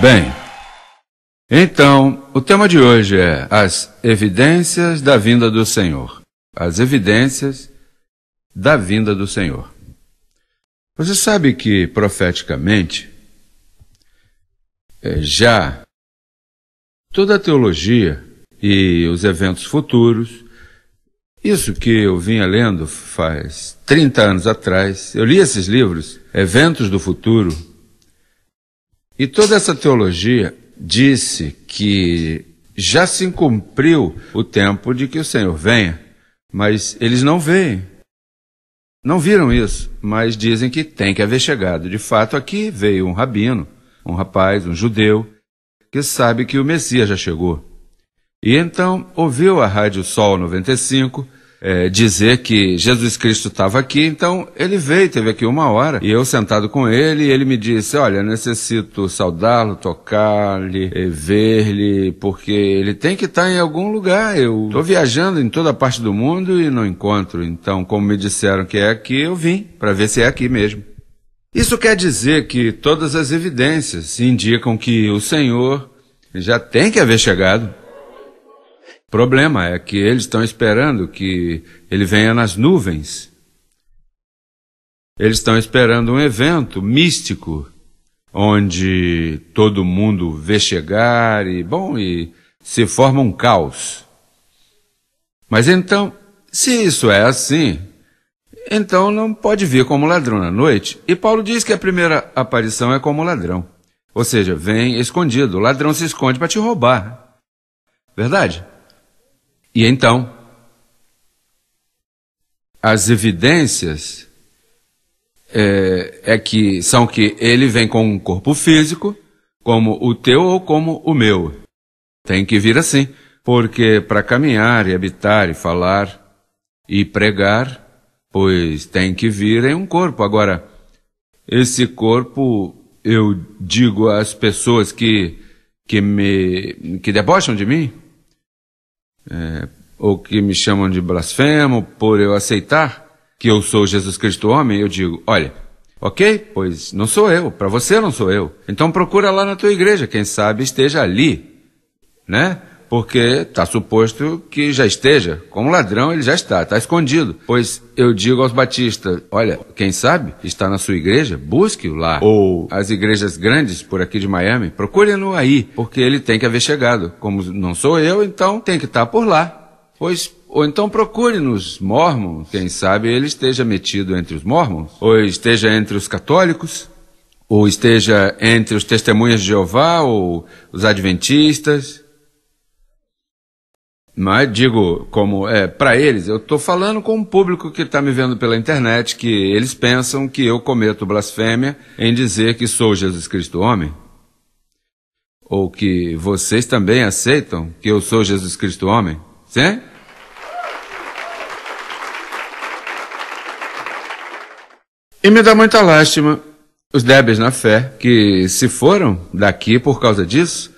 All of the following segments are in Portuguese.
Bem, então, o tema de hoje é as evidências da vinda do Senhor. As evidências da vinda do Senhor. Você sabe que, profeticamente, eh, já toda a teologia e os eventos futuros, isso que eu vinha lendo faz 30 anos atrás, eu li esses livros, Eventos do Futuro, e toda essa teologia disse que já se cumpriu o tempo de que o Senhor venha, mas eles não veem. Não viram isso, mas dizem que tem que haver chegado. De fato, aqui veio um rabino, um rapaz, um judeu, que sabe que o Messias já chegou. E então ouviu a Rádio Sol 95 é, dizer que Jesus Cristo estava aqui, então ele veio, teve aqui uma hora, e eu sentado com ele, ele me disse, olha, necessito saudá-lo, tocar-lhe, ver-lhe, porque ele tem que estar tá em algum lugar, eu estou viajando em toda parte do mundo e não encontro, então como me disseram que é aqui, eu vim, para ver se é aqui mesmo. Isso quer dizer que todas as evidências indicam que o Senhor já tem que haver chegado, o problema é que eles estão esperando que ele venha nas nuvens. Eles estão esperando um evento místico onde todo mundo vê chegar e bom e se forma um caos. Mas então, se isso é assim, então não pode vir como ladrão na noite. E Paulo diz que a primeira aparição é como ladrão. Ou seja, vem escondido. O ladrão se esconde para te roubar. Verdade? E então, as evidências é, é, que são que ele vem com um corpo físico, como o teu ou como o meu. Tem que vir assim, porque para caminhar e habitar e falar e pregar, pois tem que vir em um corpo. Agora, esse corpo, eu digo às pessoas que, que me que debocham de mim, é, ou que me chamam de blasfemo por eu aceitar que eu sou Jesus Cristo homem, eu digo: olha, ok, pois não sou eu, para você não sou eu. Então procura lá na tua igreja, quem sabe esteja ali, né? porque está suposto que já esteja. Como ladrão, ele já está, está escondido. Pois eu digo aos batistas: olha, quem sabe está na sua igreja, busque-o lá. Ou as igrejas grandes por aqui de Miami, procure-no aí, porque ele tem que haver chegado. Como não sou eu, então tem que estar tá por lá. Pois ou então procure-nos, mormons. quem sabe ele esteja metido entre os mormons, ou esteja entre os católicos, ou esteja entre os testemunhas de Jeová, ou os adventistas, mas é? digo, como é para eles, eu estou falando com um público que está me vendo pela internet, que eles pensam que eu cometo blasfêmia em dizer que sou Jesus Cristo homem? Ou que vocês também aceitam que eu sou Jesus Cristo homem? Sim? E me dá muita lástima os débeis na fé que se foram daqui por causa disso.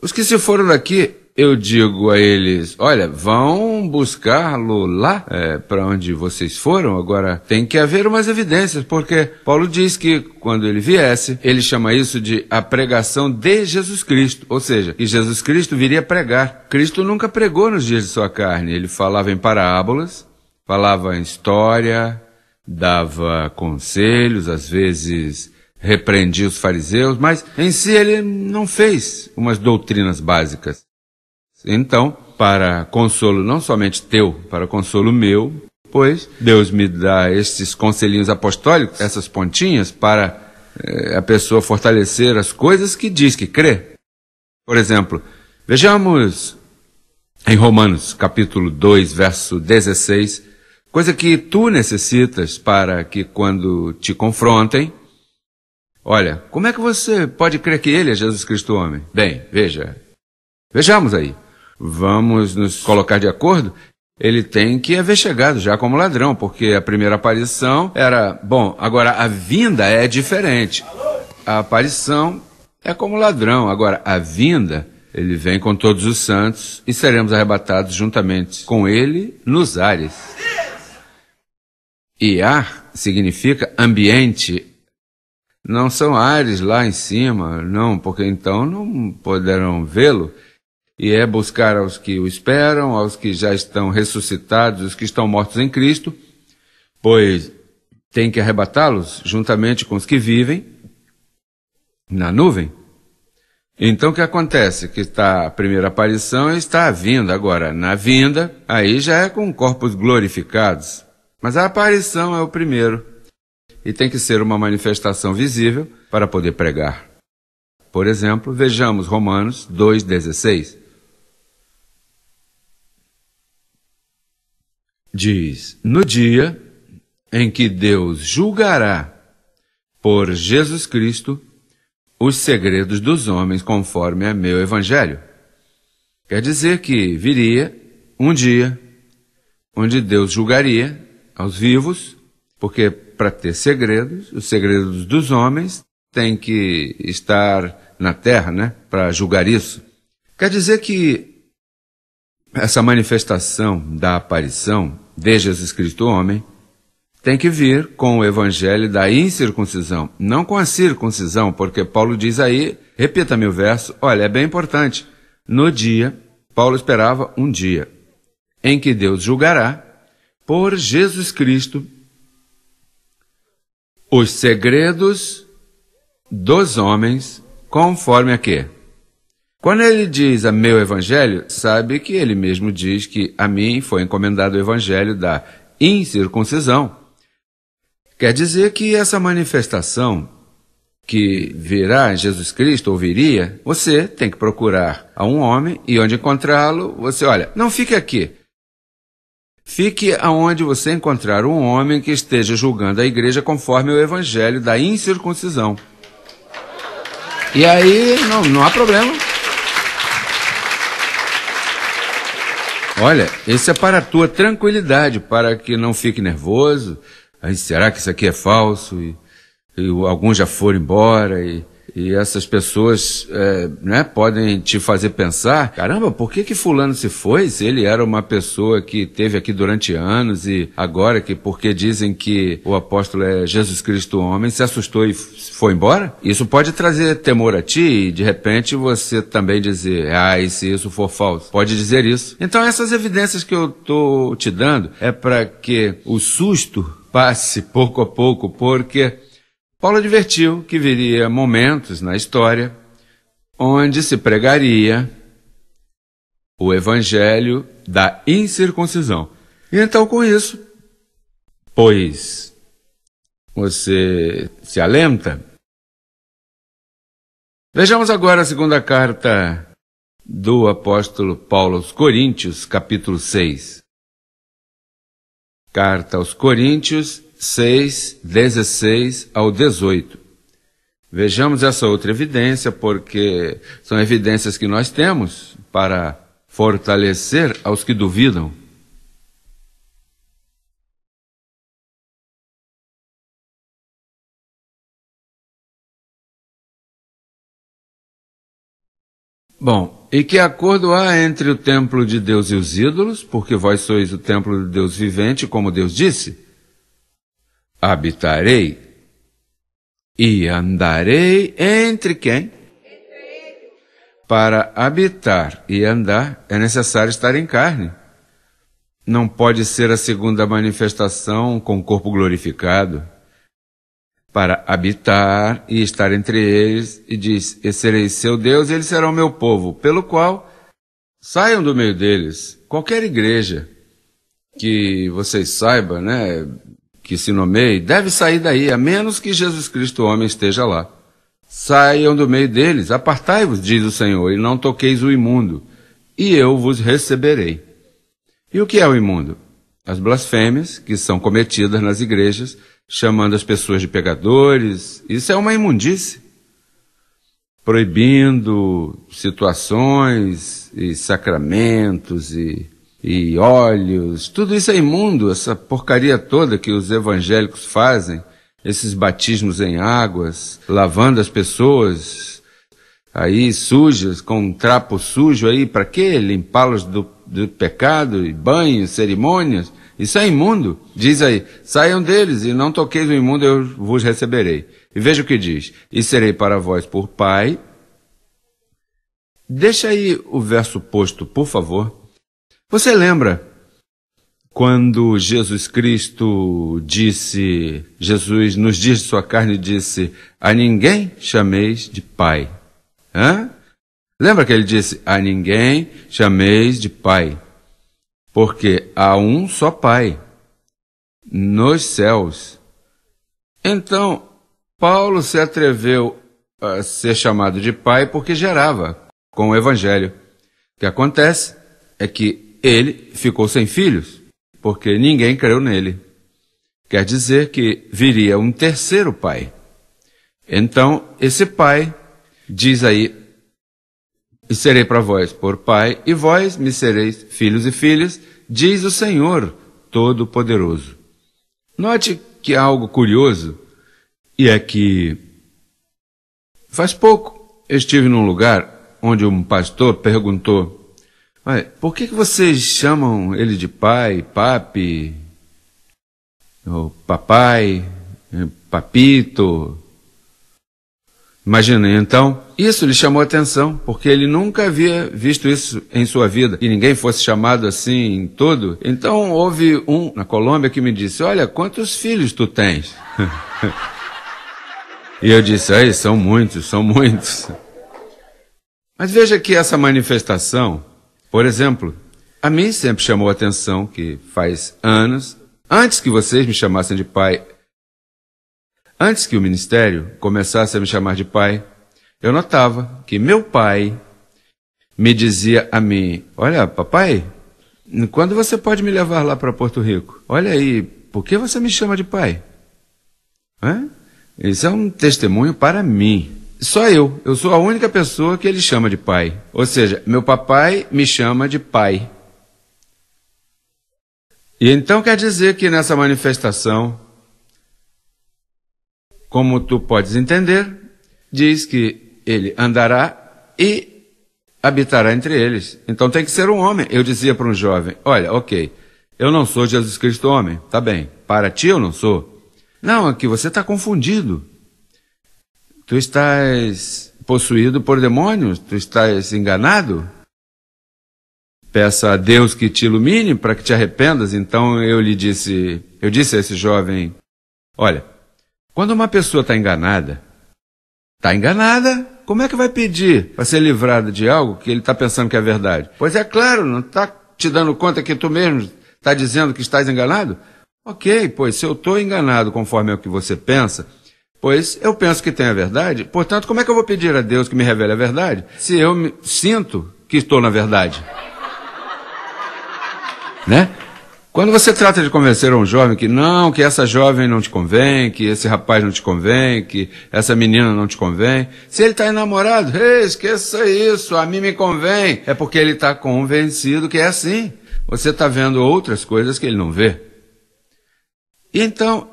Os que se foram daqui eu digo a eles: olha, vão buscá-lo lá, é, para onde vocês foram. Agora, tem que haver umas evidências, porque Paulo diz que quando ele viesse, ele chama isso de a pregação de Jesus Cristo, ou seja, que Jesus Cristo viria pregar. Cristo nunca pregou nos dias de sua carne, ele falava em parábolas, falava em história, dava conselhos, às vezes repreendia os fariseus, mas em si ele não fez umas doutrinas básicas. Então, para consolo não somente teu, para consolo meu, pois Deus me dá esses conselhinhos apostólicos, essas pontinhas, para eh, a pessoa fortalecer as coisas que diz que crê. Por exemplo, vejamos em Romanos capítulo 2, verso 16, coisa que tu necessitas para que quando te confrontem, olha, como é que você pode crer que ele é Jesus Cristo homem? Bem, veja, vejamos aí vamos nos colocar de acordo, ele tem que haver chegado já como ladrão, porque a primeira aparição era. Bom, agora a vinda é diferente. A aparição é como ladrão, agora a vinda. Ele vem com todos os santos e seremos arrebatados juntamente com ele nos ares. E ar significa ambiente. Não são ares lá em cima, não, porque então não poderão vê-lo e é buscar aos que o esperam, aos que já estão ressuscitados, os que estão mortos em Cristo, pois tem que arrebatá-los juntamente com os que vivem na nuvem. Então o que acontece? Que está a primeira aparição e está a vinda. Agora, na vinda, aí já é com corpos glorificados. Mas a aparição é o primeiro. E tem que ser uma manifestação visível para poder pregar. Por exemplo, vejamos Romanos 2,16. diz: No dia em que Deus julgará por Jesus Cristo os segredos dos homens conforme a meu evangelho. Quer dizer que viria um dia onde Deus julgaria aos vivos, porque para ter segredos, os segredos dos homens têm que estar na terra, né, para julgar isso. Quer dizer que essa manifestação da aparição de Cristo o homem, tem que vir com o evangelho da incircuncisão, não com a circuncisão, porque Paulo diz aí, repita-me o verso, olha, é bem importante. No dia, Paulo esperava um dia em que Deus julgará por Jesus Cristo os segredos dos homens conforme a quê? Quando ele diz a meu evangelho, sabe que ele mesmo diz que a mim foi encomendado o evangelho da incircuncisão. Quer dizer que essa manifestação que virá Jesus Cristo ou viria, você tem que procurar a um homem e onde encontrá-lo, você olha, não fique aqui. Fique aonde você encontrar um homem que esteja julgando a igreja conforme o evangelho da incircuncisão. E aí não, não há problema. Olha, esse é para a tua tranquilidade, para que não fique nervoso. Aí, será que isso aqui é falso? E, e alguns já foram embora. E, e essas pessoas é, né, podem te fazer pensar: caramba, por que, que Fulano se foi se ele era uma pessoa que teve aqui durante anos e agora que, porque dizem que o apóstolo é Jesus Cristo homem, se assustou e foi embora? Isso pode trazer temor a ti e de repente você também dizer: ah, e se isso for falso? Pode dizer isso. Então, essas evidências que eu estou te dando é para que o susto passe pouco a pouco, porque Paulo advertiu que viria momentos na história onde se pregaria o evangelho da incircuncisão. E então, com isso, pois você se alenta? Vejamos agora a segunda carta do apóstolo Paulo aos Coríntios, capítulo 6. Carta aos Coríntios, 6, 16 ao 18. Vejamos essa outra evidência, porque são evidências que nós temos para fortalecer aos que duvidam. Bom, e que acordo há entre o templo de Deus e os ídolos, porque vós sois o templo de Deus vivente, como Deus disse? habitarei e andarei entre quem? Para habitar e andar é necessário estar em carne. Não pode ser a segunda manifestação com corpo glorificado. Para habitar e estar entre eles, e diz: E serei seu Deus, e eles serão meu povo, pelo qual saiam do meio deles. Qualquer igreja que vocês saibam, né? que se nomeie deve sair daí, a menos que Jesus Cristo, homem, esteja lá. Saiam do meio deles, apartai-vos, diz o Senhor, e não toqueis o imundo, e eu vos receberei. E o que é o imundo? As blasfêmias que são cometidas nas igrejas, chamando as pessoas de pegadores isso é uma imundície. Proibindo situações e sacramentos e e óleos, tudo isso é imundo, essa porcaria toda que os evangélicos fazem, esses batismos em águas, lavando as pessoas aí sujas, com um trapo sujo aí, para quê? Limpá-los do, do pecado, e banhos, cerimônias, isso é imundo. Diz aí, saiam deles e não toqueis o imundo, eu vos receberei. E veja o que diz, e serei para vós por pai. Deixa aí o verso posto, por favor. Você lembra quando Jesus Cristo disse, Jesus nos dias de sua carne disse, a ninguém chameis de pai. Hã? Lembra que ele disse, a ninguém chameis de pai, porque há um só pai, nos céus. Então, Paulo se atreveu a ser chamado de pai porque gerava com o evangelho. O que acontece é que ele ficou sem filhos, porque ninguém creu nele. Quer dizer que viria um terceiro pai. Então, esse pai diz aí: E serei para vós por pai, e vós me sereis filhos e filhas, diz o Senhor Todo-Poderoso. Note que há algo curioso, e é que faz pouco eu estive num lugar onde um pastor perguntou mas por que, que vocês chamam ele de pai, papi, ou papai, eh, papito? Imagina, então, isso lhe chamou atenção, porque ele nunca havia visto isso em sua vida, e ninguém fosse chamado assim em todo. Então houve um na Colômbia que me disse: Olha, quantos filhos tu tens? e eu disse: Aí, são muitos, são muitos. Mas veja que essa manifestação por exemplo, a mim sempre chamou a atenção que faz anos, antes que vocês me chamassem de pai, antes que o ministério começasse a me chamar de pai, eu notava que meu pai me dizia a mim: Olha, papai, quando você pode me levar lá para Porto Rico? Olha aí, por que você me chama de pai? Isso é um testemunho para mim. Só eu. Eu sou a única pessoa que ele chama de pai. Ou seja, meu papai me chama de pai. E então quer dizer que nessa manifestação, como tu podes entender, diz que ele andará e habitará entre eles. Então tem que ser um homem. Eu dizia para um jovem: Olha, ok, eu não sou Jesus Cristo homem, tá bem. Para ti eu não sou. Não, aqui você está confundido. Tu estás possuído por demônios? Tu estás enganado? Peça a Deus que te ilumine para que te arrependas. Então eu lhe disse, eu disse a esse jovem: Olha, quando uma pessoa está enganada, está enganada, como é que vai pedir para ser livrada de algo que ele está pensando que é verdade? Pois é claro, não está te dando conta que tu mesmo está dizendo que estás enganado? Ok, pois se eu estou enganado conforme é o que você pensa, Pois eu penso que tem a verdade, portanto, como é que eu vou pedir a Deus que me revele a verdade se eu me sinto que estou na verdade? Né? Quando você trata de convencer um jovem que não, que essa jovem não te convém, que esse rapaz não te convém, que essa menina não te convém, se ele está enamorado, hey, esqueça isso, a mim me convém, é porque ele está convencido que é assim. Você está vendo outras coisas que ele não vê. Então,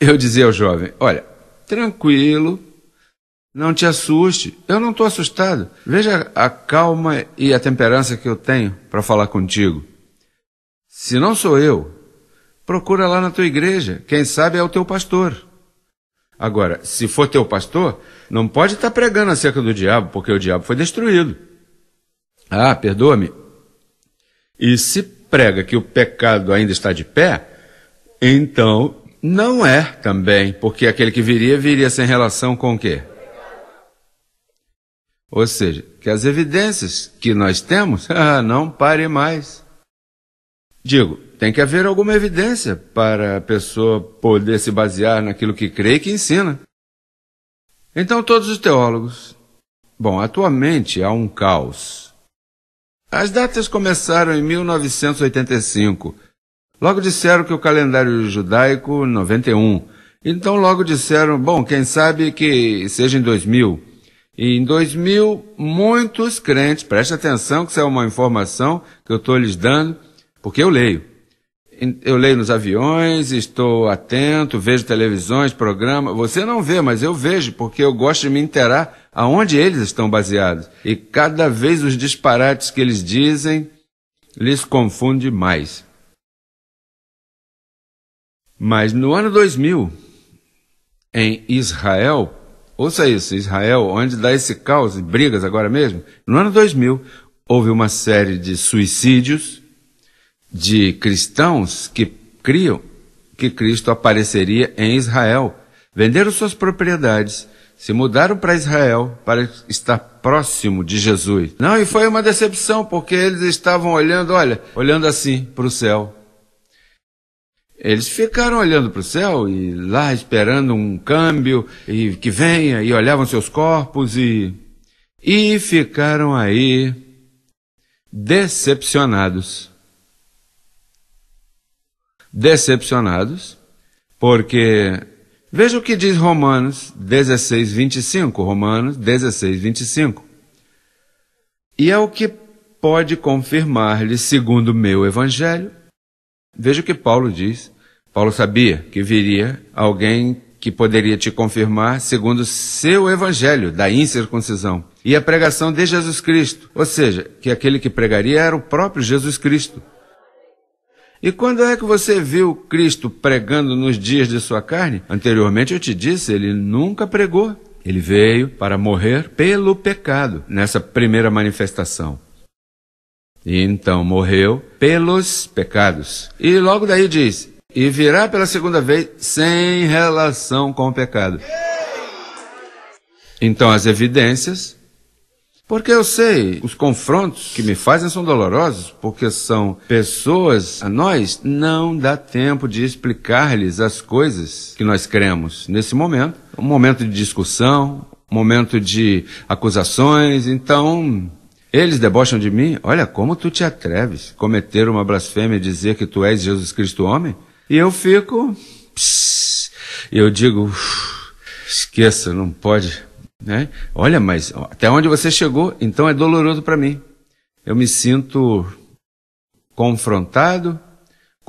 eu dizia ao jovem: Olha, tranquilo, não te assuste. Eu não estou assustado. Veja a calma e a temperança que eu tenho para falar contigo. Se não sou eu, procura lá na tua igreja. Quem sabe é o teu pastor. Agora, se for teu pastor, não pode estar tá pregando acerca do diabo, porque o diabo foi destruído. Ah, perdoa-me. E se prega que o pecado ainda está de pé, então não é também, porque aquele que viria, viria sem relação com o quê? Ou seja, que as evidências que nós temos, ah, não pare mais. Digo, tem que haver alguma evidência para a pessoa poder se basear naquilo que crê e que ensina. Então, todos os teólogos. Bom, atualmente há um caos. As datas começaram em 1985 Logo disseram que o calendário judaico 91. Então logo disseram, bom, quem sabe que seja em 2000. E em 2000, muitos crentes, preste atenção que isso é uma informação que eu estou lhes dando, porque eu leio. Eu leio nos aviões, estou atento, vejo televisões, programas. Você não vê, mas eu vejo, porque eu gosto de me interar aonde eles estão baseados. E cada vez os disparates que eles dizem lhes confunde mais. Mas no ano 2000, em Israel, ouça isso, Israel, onde dá esse caos e brigas agora mesmo, no ano 2000 houve uma série de suicídios de cristãos que criam que Cristo apareceria em Israel. Venderam suas propriedades, se mudaram para Israel para estar próximo de Jesus. Não, e foi uma decepção, porque eles estavam olhando, olha, olhando assim para o céu, eles ficaram olhando para o céu e lá esperando um câmbio e que venha e olhavam seus corpos e e ficaram aí decepcionados. Decepcionados, porque veja o que diz Romanos 16, 25. Romanos 16, 25. E é o que pode confirmar-lhe, segundo o meu evangelho, Veja o que Paulo diz. Paulo sabia que viria alguém que poderia te confirmar segundo seu evangelho da incircuncisão e a pregação de Jesus Cristo, ou seja, que aquele que pregaria era o próprio Jesus Cristo. E quando é que você viu Cristo pregando nos dias de sua carne? Anteriormente eu te disse, ele nunca pregou. Ele veio para morrer pelo pecado nessa primeira manifestação. E então morreu pelos pecados. E logo daí diz: e virá pela segunda vez sem relação com o pecado. Então as evidências, porque eu sei, os confrontos que me fazem são dolorosos, porque são pessoas, a nós não dá tempo de explicar-lhes as coisas que nós cremos nesse momento, um momento de discussão, um momento de acusações, então eles debocham de mim? Olha como tu te atreves cometer uma blasfêmia e dizer que tu és Jesus Cristo homem? E eu fico. Psss, eu digo, esqueça, não pode. Né? Olha, mas até onde você chegou, então é doloroso para mim. Eu me sinto confrontado,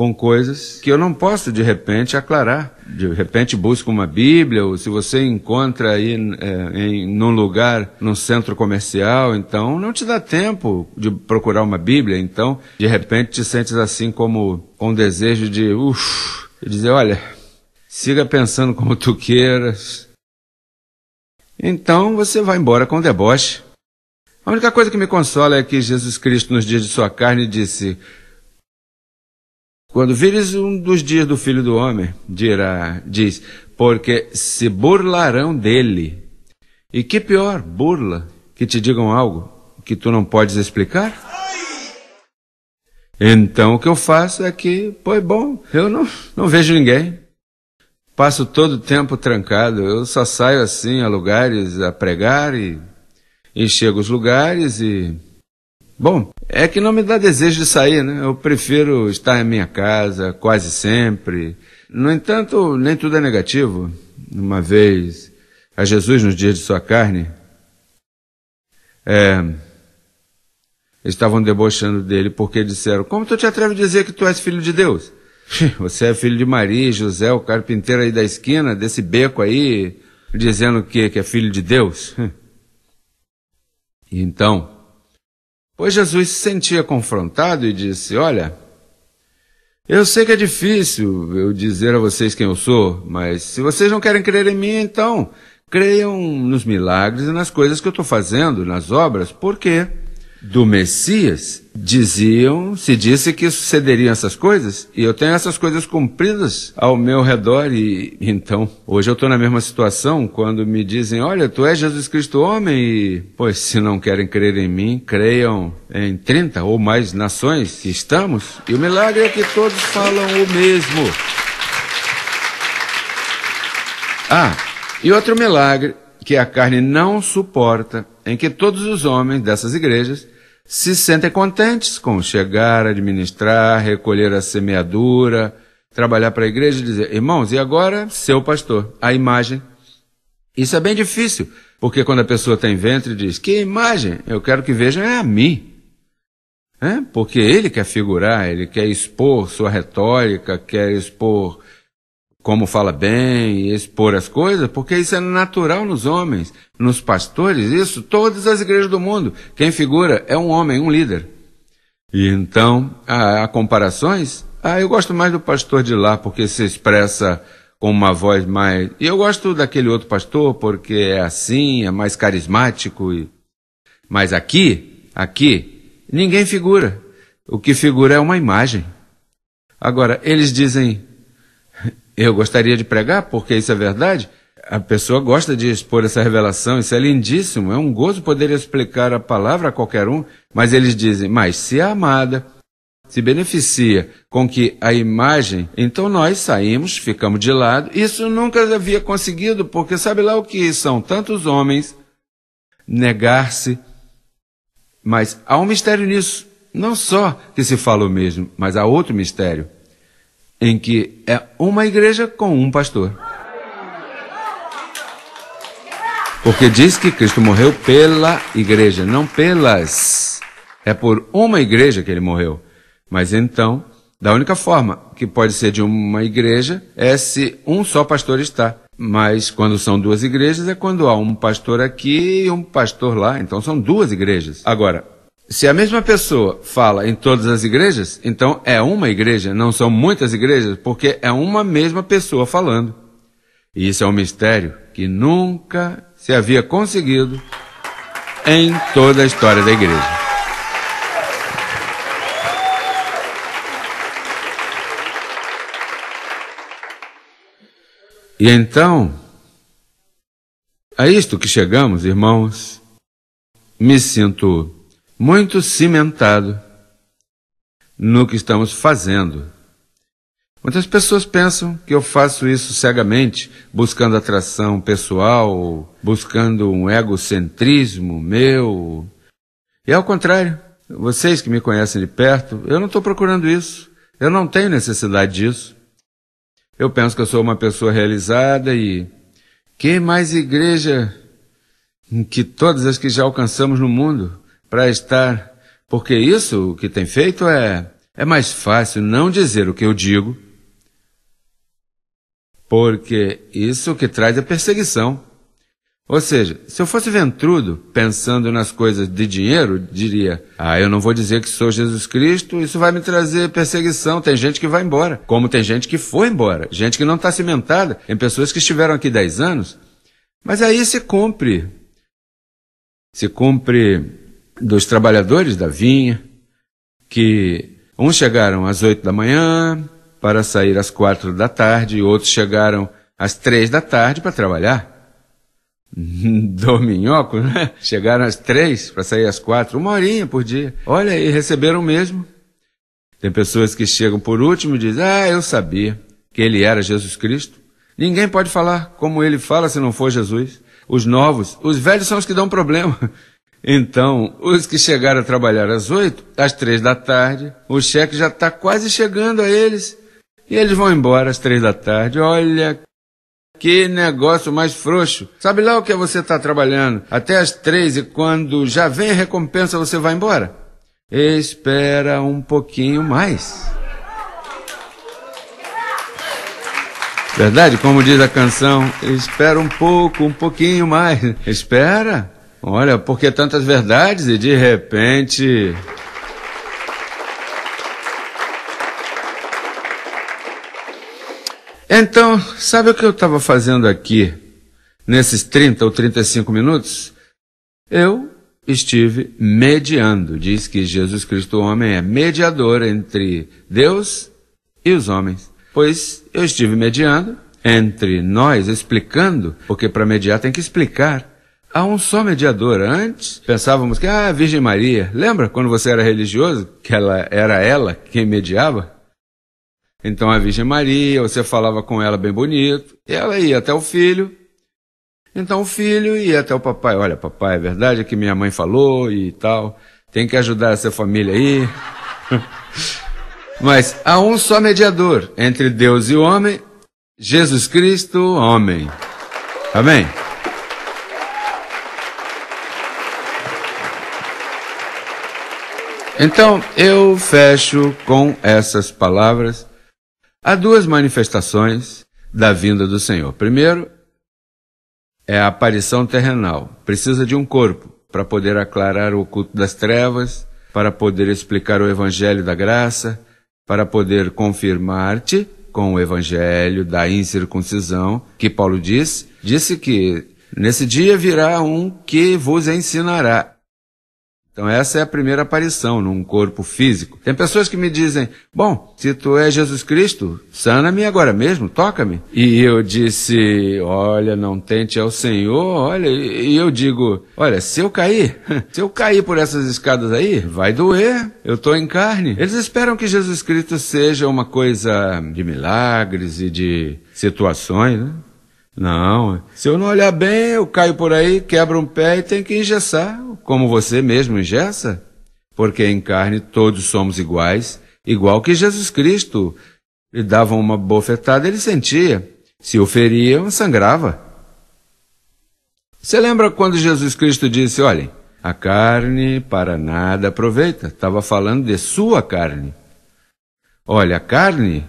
com coisas que eu não posso de repente aclarar. De repente busca uma Bíblia, ou se você encontra aí é, em, num lugar, num centro comercial, então não te dá tempo de procurar uma Bíblia. Então, de repente, te sentes assim como com um desejo de, uff, dizer, olha, siga pensando como tu queiras. Então você vai embora com deboche. A única coisa que me consola é que Jesus Cristo, nos dias de sua carne, disse: quando vires um dos dias do filho do homem, dirá, diz, porque se burlarão dele. E que pior burla que te digam algo que tu não podes explicar? Então o que eu faço é que, pois bom, eu não, não vejo ninguém. Passo todo o tempo trancado, eu só saio assim a lugares a pregar e, e chego os lugares e Bom, é que não me dá desejo de sair, né? Eu prefiro estar em minha casa quase sempre. No entanto, nem tudo é negativo. Uma vez, a Jesus, nos dias de sua carne, é, estavam debochando dele porque disseram: Como tu te atreves a dizer que tu és filho de Deus? Você é filho de Maria, José, o carpinteiro aí da esquina, desse beco aí, dizendo que, que é filho de Deus. E então, Pois Jesus se sentia confrontado e disse: Olha, eu sei que é difícil eu dizer a vocês quem eu sou, mas se vocês não querem crer em mim, então creiam nos milagres e nas coisas que eu estou fazendo, nas obras, por quê? do Messias, diziam, se disse que sucederiam essas coisas, e eu tenho essas coisas cumpridas ao meu redor, e então, hoje eu estou na mesma situação, quando me dizem, olha, tu és Jesus Cristo homem, e, pois, se não querem crer em mim, creiam em 30 ou mais nações que estamos, e o milagre é que todos falam o mesmo. Ah, e outro milagre que a carne não suporta em que todos os homens dessas igrejas se sentem contentes com chegar, administrar, recolher a semeadura, trabalhar para a igreja e dizer: irmãos, e agora seu pastor? A imagem. Isso é bem difícil, porque quando a pessoa tem ventre, diz: que imagem? Eu quero que vejam é a mim. É? Porque ele quer figurar, ele quer expor sua retórica, quer expor como fala bem, expor as coisas, porque isso é natural nos homens, nos pastores, isso, todas as igrejas do mundo. Quem figura é um homem, um líder. E então, há, há comparações. Ah, eu gosto mais do pastor de lá, porque se expressa com uma voz mais. E eu gosto daquele outro pastor, porque é assim, é mais carismático. E... Mas aqui, aqui, ninguém figura. O que figura é uma imagem. Agora, eles dizem, eu gostaria de pregar, porque isso é verdade. A pessoa gosta de expor essa revelação, isso é lindíssimo, é um gozo poder explicar a palavra a qualquer um, mas eles dizem, mas se a é amada se beneficia com que a imagem, então nós saímos, ficamos de lado. Isso nunca havia conseguido, porque sabe lá o que são tantos homens negar-se. Mas há um mistério nisso, não só que se fala o mesmo, mas há outro mistério em que é uma igreja com um pastor. Porque diz que Cristo morreu pela igreja, não pelas. É por uma igreja que ele morreu. Mas então, da única forma que pode ser de uma igreja é se um só pastor está. Mas quando são duas igrejas é quando há um pastor aqui e um pastor lá. Então são duas igrejas. Agora, se a mesma pessoa fala em todas as igrejas, então é uma igreja, não são muitas igrejas, porque é uma mesma pessoa falando. E isso é um mistério que nunca se havia conseguido em toda a história da igreja. E então, a é isto que chegamos, irmãos, me sinto muito cimentado no que estamos fazendo. Muitas pessoas pensam que eu faço isso cegamente, buscando atração pessoal, buscando um egocentrismo meu. E ao contrário, vocês que me conhecem de perto, eu não estou procurando isso. Eu não tenho necessidade disso. Eu penso que eu sou uma pessoa realizada e que mais igreja que todas as que já alcançamos no mundo para estar. Porque isso o que tem feito é. É mais fácil não dizer o que eu digo, porque isso que traz a perseguição. Ou seja, se eu fosse ventrudo, pensando nas coisas de dinheiro, diria: Ah, eu não vou dizer que sou Jesus Cristo, isso vai me trazer perseguição. Tem gente que vai embora, como tem gente que foi embora, gente que não está cimentada, tem pessoas que estiveram aqui 10 anos. Mas aí se cumpre. Se cumpre dos trabalhadores da vinha, que uns chegaram às oito da manhã para sair às quatro da tarde, e outros chegaram às três da tarde para trabalhar. Dominhoco, né? Chegaram às três para sair às quatro, uma horinha por dia. Olha, e receberam mesmo. Tem pessoas que chegam por último e dizem: Ah, eu sabia que ele era Jesus Cristo. Ninguém pode falar como ele fala se não for Jesus. Os novos, os velhos são os que dão problema. Então, os que chegaram a trabalhar às oito, às três da tarde, o cheque já está quase chegando a eles. E eles vão embora às três da tarde. Olha que negócio mais frouxo. Sabe lá o que você está trabalhando? Até às três e quando já vem a recompensa você vai embora? Espera um pouquinho mais. Verdade? Como diz a canção, espera um pouco, um pouquinho mais. Espera Olha, porque tantas verdades e de repente. Então, sabe o que eu estava fazendo aqui nesses 30 ou 35 minutos? Eu estive mediando. Diz que Jesus Cristo, o homem, é mediador entre Deus e os homens. Pois eu estive mediando entre nós, explicando, porque para mediar tem que explicar. Há um só mediador. Antes pensávamos que ah, a Virgem Maria. Lembra quando você era religioso que ela era ela quem mediava? Então a Virgem Maria, você falava com ela bem bonito, ela ia até o filho. Então o filho ia até o papai. Olha, papai, é verdade é que minha mãe falou e tal. Tem que ajudar essa família aí. Mas há um só mediador entre Deus e o homem, Jesus Cristo, homem. Amém. Então eu fecho com essas palavras. Há duas manifestações da vinda do Senhor. Primeiro, é a aparição terrenal. Precisa de um corpo para poder aclarar o culto das trevas, para poder explicar o evangelho da graça, para poder confirmar-te com o evangelho da incircuncisão, que Paulo diz, disse que nesse dia virá um que vos ensinará então essa é a primeira aparição num corpo físico. Tem pessoas que me dizem: "Bom, se tu és Jesus Cristo, sana-me agora mesmo, toca-me". E eu disse: "Olha, não tente ao Senhor". Olha, e eu digo: "Olha, se eu cair, se eu cair por essas escadas aí, vai doer. Eu estou em carne". Eles esperam que Jesus Cristo seja uma coisa de milagres e de situações, né? Não, se eu não olhar bem, eu caio por aí, quebro um pé e tenho que engessar, como você mesmo engessa. Porque em carne todos somos iguais, igual que Jesus Cristo. Lhe davam uma bofetada, ele sentia. Se o feriam, sangrava. Você lembra quando Jesus Cristo disse: Olhem, a carne para nada aproveita? Estava falando de sua carne. Olha, a carne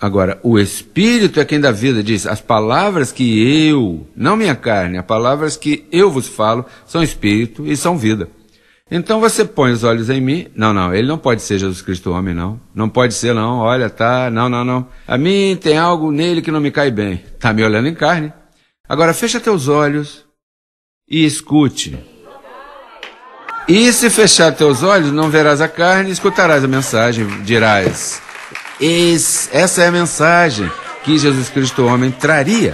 Agora, o Espírito é quem dá vida, diz. As palavras que eu, não minha carne, as palavras que eu vos falo são Espírito e são vida. Então você põe os olhos em mim. Não, não, ele não pode ser Jesus Cristo homem, não. Não pode ser, não. Olha, tá, não, não, não. A mim tem algo nele que não me cai bem. Tá me olhando em carne. Agora fecha teus olhos e escute. E se fechar teus olhos, não verás a carne, escutarás a mensagem, dirás. Esse, essa é a mensagem que Jesus Cristo homem traria.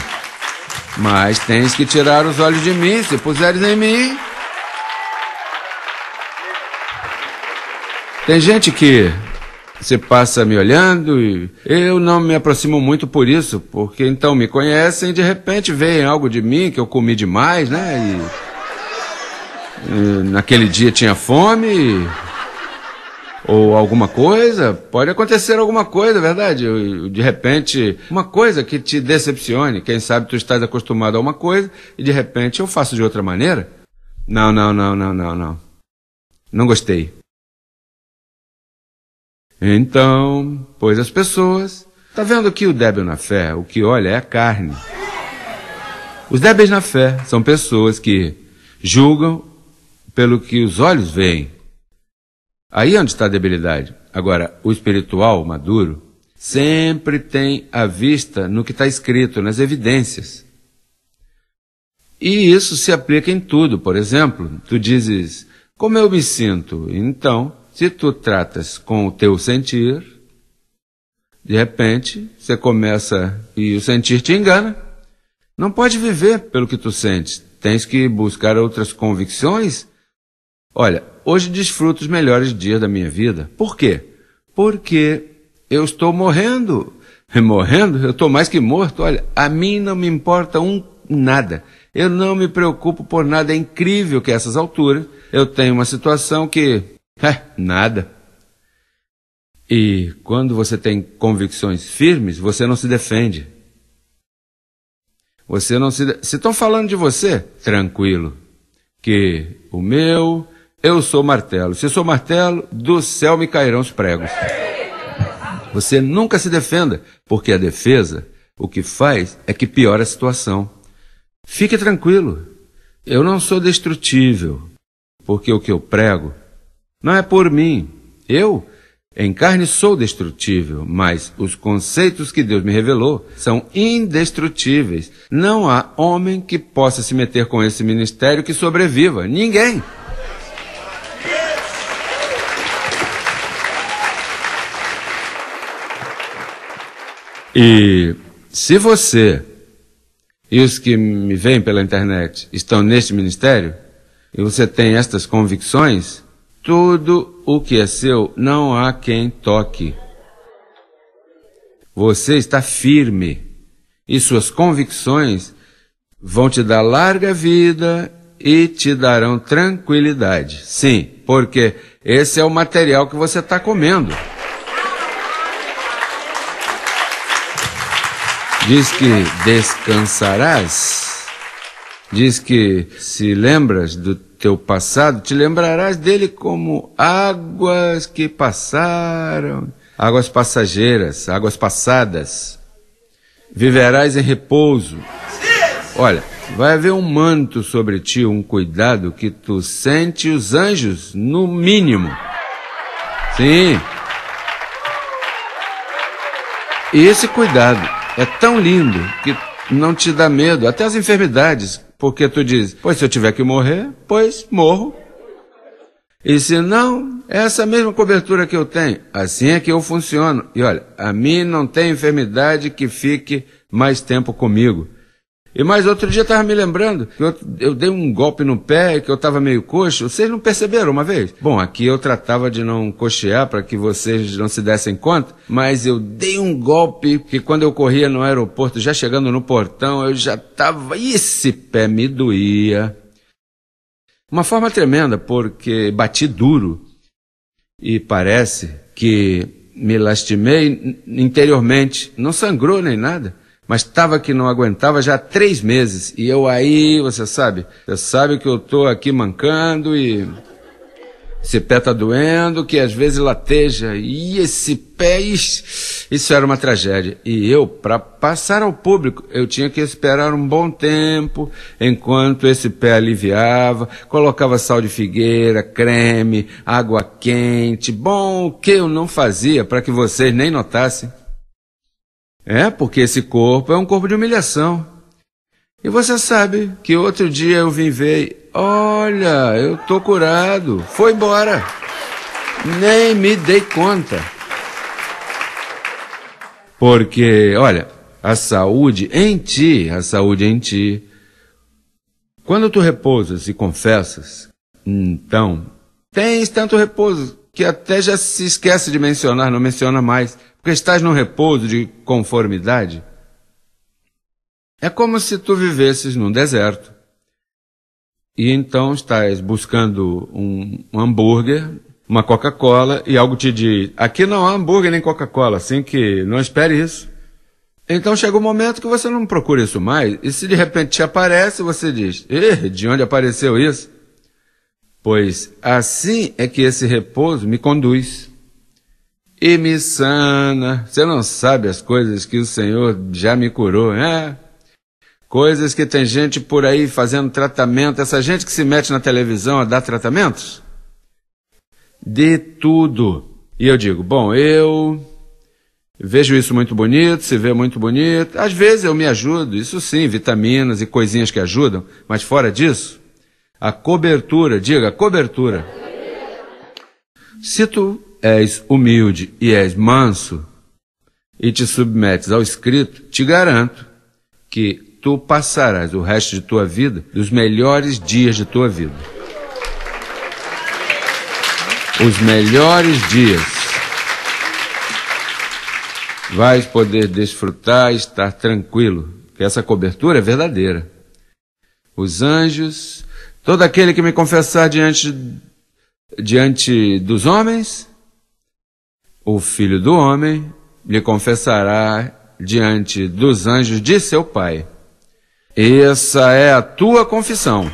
Mas tens que tirar os olhos de mim, se puseres em mim. Tem gente que você passa me olhando e eu não me aproximo muito por isso, porque então me conhecem e de repente veem algo de mim que eu comi demais, né? E, e naquele dia tinha fome. E ou alguma coisa, pode acontecer alguma coisa, é verdade? De repente, uma coisa que te decepcione. Quem sabe tu estás acostumado a uma coisa e de repente eu faço de outra maneira. Não, não, não, não, não, não. Não gostei. Então, pois as pessoas. Está vendo que o débil na fé, o que olha é a carne. Os débeis na fé são pessoas que julgam pelo que os olhos veem Aí é onde está a debilidade. Agora, o espiritual maduro sempre tem a vista no que está escrito, nas evidências. E isso se aplica em tudo. Por exemplo, tu dizes, como eu me sinto? Então, se tu tratas com o teu sentir, de repente, você começa e o sentir te engana. Não pode viver pelo que tu sentes. Tens que buscar outras convicções Olha, hoje desfruto os melhores dias da minha vida. Por quê? Porque eu estou morrendo. Morrendo? Eu estou mais que morto. Olha, a mim não me importa um nada. Eu não me preocupo por nada. É incrível que a essas alturas eu tenho uma situação que. É, nada. E quando você tem convicções firmes, você não se defende. Você não se. De... Se estão falando de você, tranquilo. Que o meu eu sou martelo. Se sou martelo, do céu me cairão os pregos. Você nunca se defenda, porque a defesa o que faz é que piora a situação. Fique tranquilo. Eu não sou destrutível, porque o que eu prego não é por mim. Eu, em carne, sou destrutível, mas os conceitos que Deus me revelou são indestrutíveis. Não há homem que possa se meter com esse ministério que sobreviva. Ninguém. E se você e os que me veem pela internet estão neste ministério, e você tem estas convicções, tudo o que é seu não há quem toque. Você está firme e suas convicções vão te dar larga vida e te darão tranquilidade. Sim, porque esse é o material que você está comendo. Diz que descansarás. Diz que se lembras do teu passado, te lembrarás dele como águas que passaram, águas passageiras, águas passadas. Viverás em repouso. Olha, vai haver um manto sobre ti, um cuidado que tu sente os anjos, no mínimo. Sim. E esse cuidado é tão lindo que não te dá medo, até as enfermidades, porque tu diz, pois se eu tiver que morrer, pois morro. E se não, é essa mesma cobertura que eu tenho, assim é que eu funciono. E olha, a mim não tem enfermidade que fique mais tempo comigo. E mais outro dia eu estava me lembrando que eu, eu, dei um golpe no pé, que eu estava meio coxo. Vocês não perceberam uma vez? Bom, aqui eu tratava de não coxear para que vocês não se dessem conta, mas eu dei um golpe que quando eu corria no aeroporto, já chegando no portão, eu já estava. Esse pé me doía. Uma forma tremenda, porque bati duro e parece que me lastimei interiormente. Não sangrou nem nada mas estava que não aguentava já há três meses. E eu aí, você sabe, você sabe que eu tô aqui mancando e esse pé tá doendo, que às vezes lateja. E esse pé, isso era uma tragédia. E eu, para passar ao público, eu tinha que esperar um bom tempo, enquanto esse pé aliviava, colocava sal de figueira, creme, água quente, bom, o que eu não fazia para que vocês nem notassem. É, porque esse corpo é um corpo de humilhação. E você sabe que outro dia eu vim ver, olha, eu tô curado, foi embora. Nem me dei conta. Porque, olha, a saúde em ti, a saúde em ti. Quando tu repousas e confessas, então, tens tanto repouso que até já se esquece de mencionar, não menciona mais porque estás no repouso de conformidade. É como se tu vivesses num deserto e então estás buscando um, um hambúrguer, uma Coca-Cola e algo te diz: aqui não há hambúrguer nem Coca-Cola, assim que não espere isso. Então chega o um momento que você não procura isso mais e se de repente te aparece, você diz: eh, de onde apareceu isso? Pois assim é que esse repouso me conduz e me sana. Você não sabe as coisas que o Senhor já me curou, é? Coisas que tem gente por aí fazendo tratamento, essa gente que se mete na televisão a dar tratamentos. De tudo. E eu digo, bom, eu vejo isso muito bonito, se vê muito bonito. Às vezes eu me ajudo, isso sim, vitaminas e coisinhas que ajudam, mas fora disso, a cobertura, diga, cobertura. Se tu és humilde e és manso, e te submetes ao escrito, te garanto que tu passarás o resto de tua vida dos melhores dias de tua vida. Os melhores dias vais poder desfrutar e estar tranquilo, que essa cobertura é verdadeira. Os anjos, todo aquele que me confessar diante, diante dos homens, o filho do homem lhe confessará diante dos anjos de seu pai. Essa é a tua confissão.